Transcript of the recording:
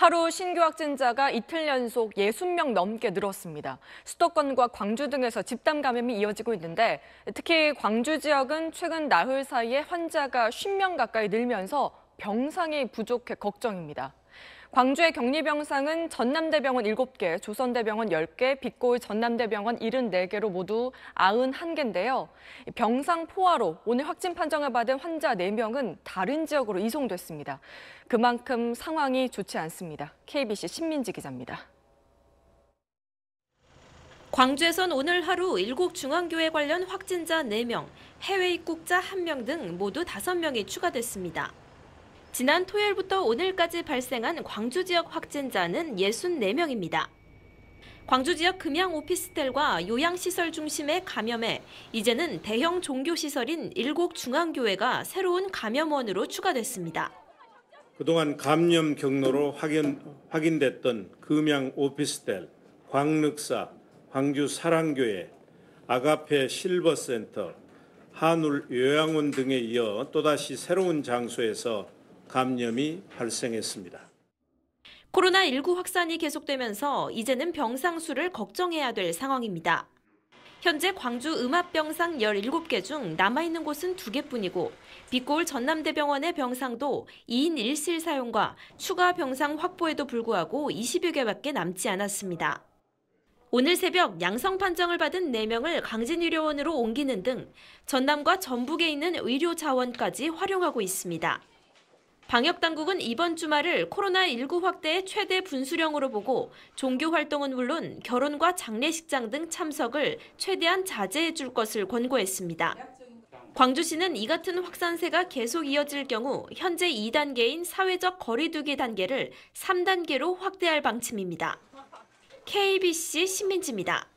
하루 신규 확진자가 이틀 연속 60명 넘게 늘었습니다. 수도권과 광주 등에서 집단 감염이 이어지고 있는데 특히 광주 지역은 최근 나흘 사이에 환자가 10명 가까이 늘면서 병상이 부족해 걱정입니다. 광주의 격리병상은 전남대병원 7개, 조선대병원 10개, 빛골 전남대병원 74개로 모두 91개인데요. 병상 포화로 오늘 확진 판정을 받은 환자 4명은 다른 지역으로 이송됐습니다. 그만큼 상황이 좋지 않습니다. KBC 신민지 기자입니다. 광주에선 오늘 하루 7중앙교회 관련 확진자 4명, 해외 입국자 1명 등 모두 5명이 추가됐습니다. 지난 토요일부터 오늘까지 발생한 광주 지역 확진자는 64명입니다. 광주 지역 금양 오피스텔과 요양시설 중심의 감염에 이제는 대형 종교시설인 일곡 중앙교회가 새로운 감염원으로 추가됐습니다. 그동안 감염 경로로 확인, 확인됐던 금양 오피스텔, 광륵사, 광주 사랑교회, 아가페 실버센터, 한울 요양원 등에 이어 또다시 새로운 장소에서 감염이 발생했습니다. 코로나19 확산이 계속되면서 이제는 병상 수를 걱정해야 될 상황입니다. 현재 광주 음압병상 17개 중 남아있는 곳은 2개뿐이고 빛골 전남대병원의 병상도 2인 1실 사용과 추가 병상 확보에도 불구하고 20여 개밖에 남지 않았습니다. 오늘 새벽 양성 판정을 받은 4명을 강진의료원으로 옮기는 등 전남과 전북에 있는 의료 자원까지 활용하고 있습니다. 방역당국은 이번 주말을 코로나19 확대의 최대 분수령으로 보고 종교 활동은 물론 결혼과 장례식장 등 참석을 최대한 자제해 줄 것을 권고했습니다. 광주시는 이 같은 확산세가 계속 이어질 경우 현재 2단계인 사회적 거리두기 단계를 3단계로 확대할 방침입니다. KBC 신민지입니다.